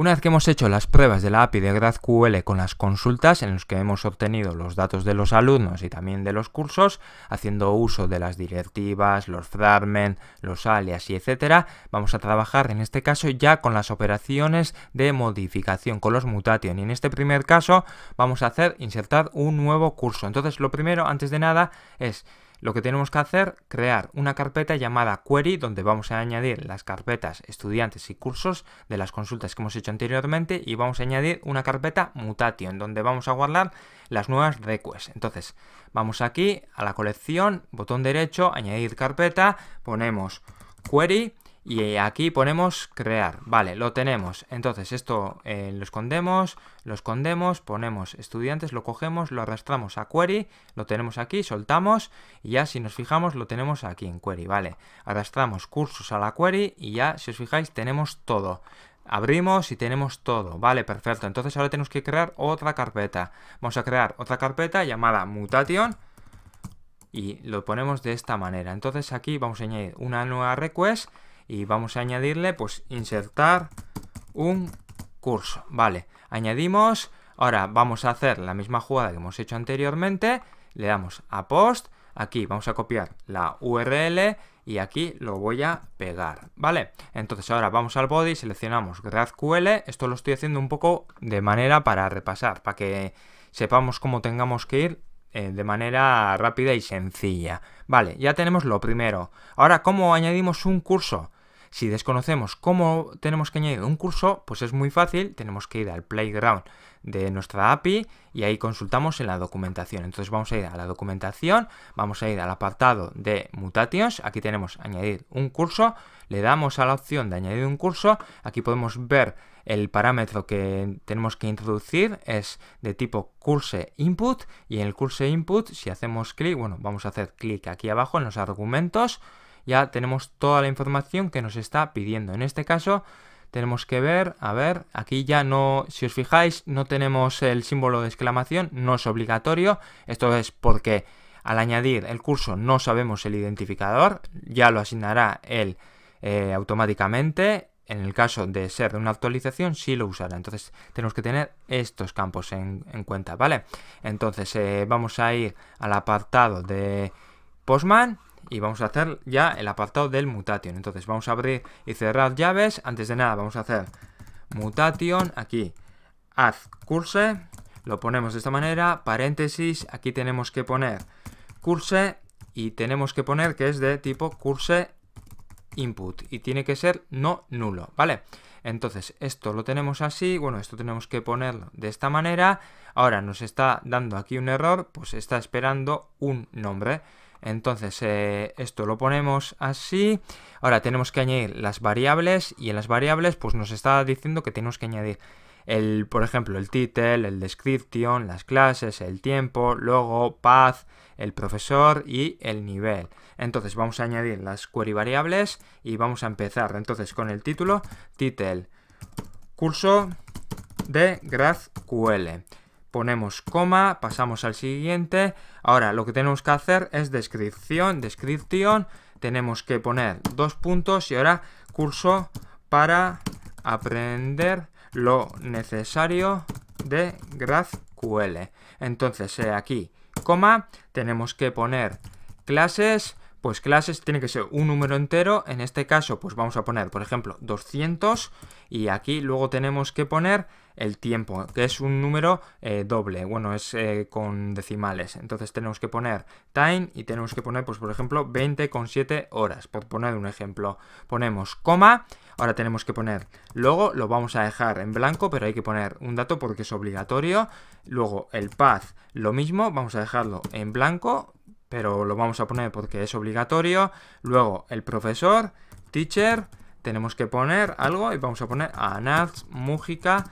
Una vez que hemos hecho las pruebas de la API de GraphQL con las consultas en las que hemos obtenido los datos de los alumnos y también de los cursos, haciendo uso de las directivas, los fragments, los alias y etcétera, vamos a trabajar en este caso ya con las operaciones de modificación con los mutation y en este primer caso vamos a hacer insertar un nuevo curso. Entonces lo primero antes de nada es lo que tenemos que hacer, crear una carpeta llamada query donde vamos a añadir las carpetas estudiantes y cursos de las consultas que hemos hecho anteriormente y vamos a añadir una carpeta mutation donde vamos a guardar las nuevas requests. Entonces vamos aquí a la colección, botón derecho, añadir carpeta, ponemos query y eh, aquí ponemos crear. Vale, lo tenemos. Entonces esto eh, lo escondemos, lo escondemos, ponemos estudiantes, lo cogemos, lo arrastramos a query, lo tenemos aquí, soltamos y ya si nos fijamos lo tenemos aquí en query, vale. Arrastramos cursos a la query y ya si os fijáis tenemos todo. Abrimos y tenemos todo. Vale, perfecto. Entonces ahora tenemos que crear otra carpeta. Vamos a crear otra carpeta llamada mutation y lo ponemos de esta manera. Entonces aquí vamos a añadir una nueva request y vamos a añadirle, pues insertar un curso, vale, añadimos, ahora vamos a hacer la misma jugada que hemos hecho anteriormente, le damos a post, aquí vamos a copiar la URL y aquí lo voy a pegar, ¿vale? Entonces ahora vamos al body, seleccionamos GraphQL, esto lo estoy haciendo un poco de manera para repasar, para que sepamos cómo tengamos que ir eh, de manera rápida y sencilla. Vale, ya tenemos lo primero. Ahora, ¿cómo añadimos un curso? Si desconocemos cómo tenemos que añadir un curso, pues es muy fácil, tenemos que ir al playground de nuestra API y ahí consultamos en la documentación. Entonces vamos a ir a la documentación, vamos a ir al apartado de mutations, aquí tenemos añadir un curso, le damos a la opción de añadir un curso, aquí podemos ver el parámetro que tenemos que introducir es de tipo curse input y en el curse input si hacemos clic, bueno, vamos a hacer clic aquí abajo en los argumentos, ya tenemos toda la información que nos está pidiendo. En este caso tenemos que ver, a ver, aquí ya no, si os fijáis, no tenemos el símbolo de exclamación, no es obligatorio, esto es porque al añadir el curso no sabemos el identificador, ya lo asignará él eh, automáticamente, en el caso de ser de una actualización, sí lo usará. Entonces tenemos que tener estos campos en, cuenta, ¿vale? Entonces eh, vamos a ir al apartado de Postman y vamos a hacer ya el apartado del mutation. Entonces vamos a abrir y cerrar llaves. Antes de nada vamos a hacer mutation aquí. Haz curse. Lo ponemos de esta manera. Paréntesis. Aquí tenemos que poner curse y tenemos que poner que es de tipo curse input y tiene que ser no nulo, ¿vale? Entonces esto lo tenemos así, bueno, esto tenemos que ponerlo de esta manera. Ahora nos está dando aquí un error, pues está esperando un nombre. Entonces, eh, esto lo ponemos así. Ahora tenemos que añadir las variables y en las variables pues nos está diciendo que tenemos que añadir el, por ejemplo, el title, el description, las clases, el tiempo, logo, path, el profesor y el nivel. Entonces vamos a añadir las query variables y vamos a empezar entonces con el título, title, curso de GraphQL ponemos coma, pasamos al siguiente. Ahora lo que tenemos que hacer es descripción, descripción, tenemos que poner dos puntos y ahora curso para aprender lo necesario de GraphQL. Entonces eh, aquí, coma, tenemos que poner clases, pues clases tiene que ser un número entero. En este caso, pues vamos a poner, por ejemplo, 200 y aquí luego tenemos que poner el tiempo, que es un número eh, doble, bueno, es eh, con decimales. Entonces tenemos que poner time y tenemos que poner, pues por ejemplo, 20,7 horas, por poner un ejemplo. Ponemos coma, ahora tenemos que poner, luego lo vamos a dejar en blanco, pero hay que poner un dato porque es obligatorio. Luego el path, lo mismo, vamos a dejarlo en blanco, pero lo vamos a poner porque es obligatorio. Luego el profesor, teacher, tenemos que poner algo y vamos a poner a Nath Mújica,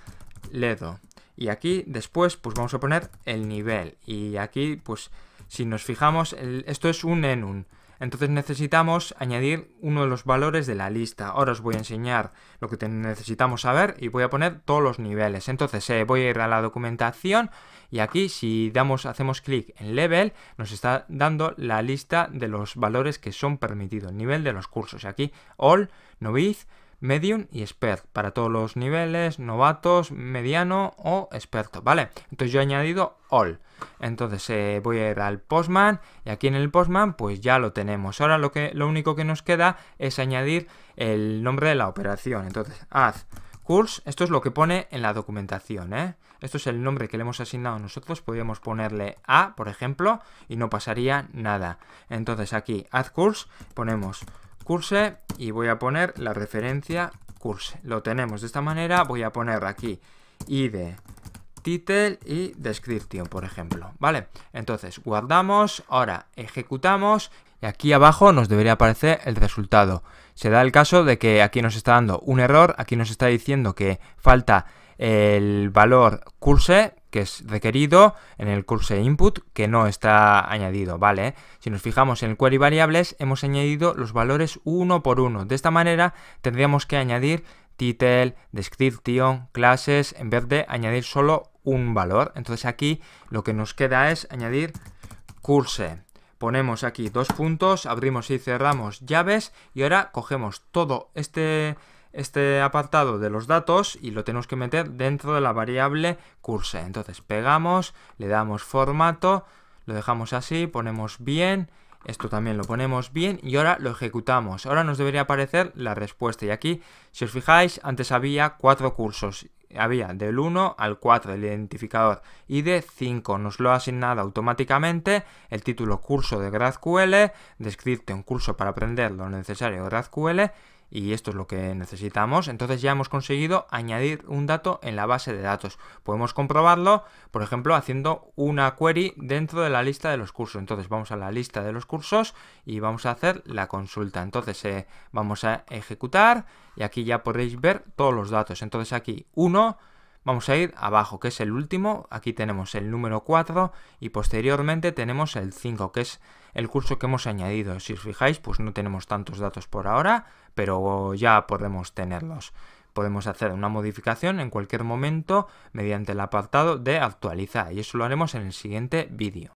Ledo. Y aquí después pues vamos a poner el nivel. Y aquí pues si nos fijamos, esto es un enun. Entonces necesitamos añadir uno de los valores de la lista. Ahora os voy a enseñar lo que necesitamos saber y voy a poner todos los niveles. Entonces eh, voy a ir a la documentación y aquí si damos, hacemos clic en level nos está dando la lista de los valores que son permitidos, nivel de los cursos. Y aquí all, noviz, medium y expert para todos los niveles, novatos, mediano o experto, ¿vale? Entonces yo he añadido all. Entonces eh, voy a ir al postman y aquí en el postman pues ya lo tenemos. Ahora lo, que, lo único que nos queda es añadir el nombre de la operación. Entonces add course esto es lo que pone en la documentación, ¿eh? Esto es el nombre que le hemos asignado nosotros, podríamos ponerle A, por ejemplo, y no pasaría nada. Entonces aquí, add course ponemos curse y voy a poner la referencia curse. Lo tenemos de esta manera, voy a poner aquí id title y description, por ejemplo, ¿vale? Entonces, guardamos, ahora ejecutamos y aquí abajo nos debería aparecer el resultado. Se da el caso de que aquí nos está dando un error, aquí nos está diciendo que falta el valor curse, que es requerido, en el curse input, que no está añadido, ¿vale? Si nos fijamos en el query variables, hemos añadido los valores uno por uno. De esta manera tendríamos que añadir title, description, clases, en vez de añadir solo un valor. Entonces aquí lo que nos queda es añadir curse. Ponemos aquí dos puntos, abrimos y cerramos llaves y ahora cogemos todo este este apartado de los datos y lo tenemos que meter dentro de la variable curse. Entonces pegamos, le damos formato, lo dejamos así, ponemos bien, esto también lo ponemos bien y ahora lo ejecutamos. Ahora nos debería aparecer la respuesta y aquí, si os fijáis, antes había cuatro cursos. Había del 1 al 4 el identificador y de 5 nos lo ha asignado automáticamente el título curso de gradql descripte un curso para aprender lo necesario de GraphQL y esto es lo que necesitamos. Entonces ya hemos conseguido añadir un dato en la base de datos. Podemos comprobarlo, por ejemplo, haciendo una query dentro de la lista de los cursos. Entonces vamos a la lista de los cursos y vamos a hacer la consulta. Entonces eh, vamos a ejecutar y aquí ya podréis ver todos los datos. Entonces aquí 1 Vamos a ir abajo, que es el último. Aquí tenemos el número 4 y posteriormente tenemos el 5, que es el curso que hemos añadido. Si os fijáis, pues no tenemos tantos datos por ahora, pero ya podemos tenerlos. Podemos hacer una modificación en cualquier momento mediante el apartado de actualizar y eso lo haremos en el siguiente vídeo.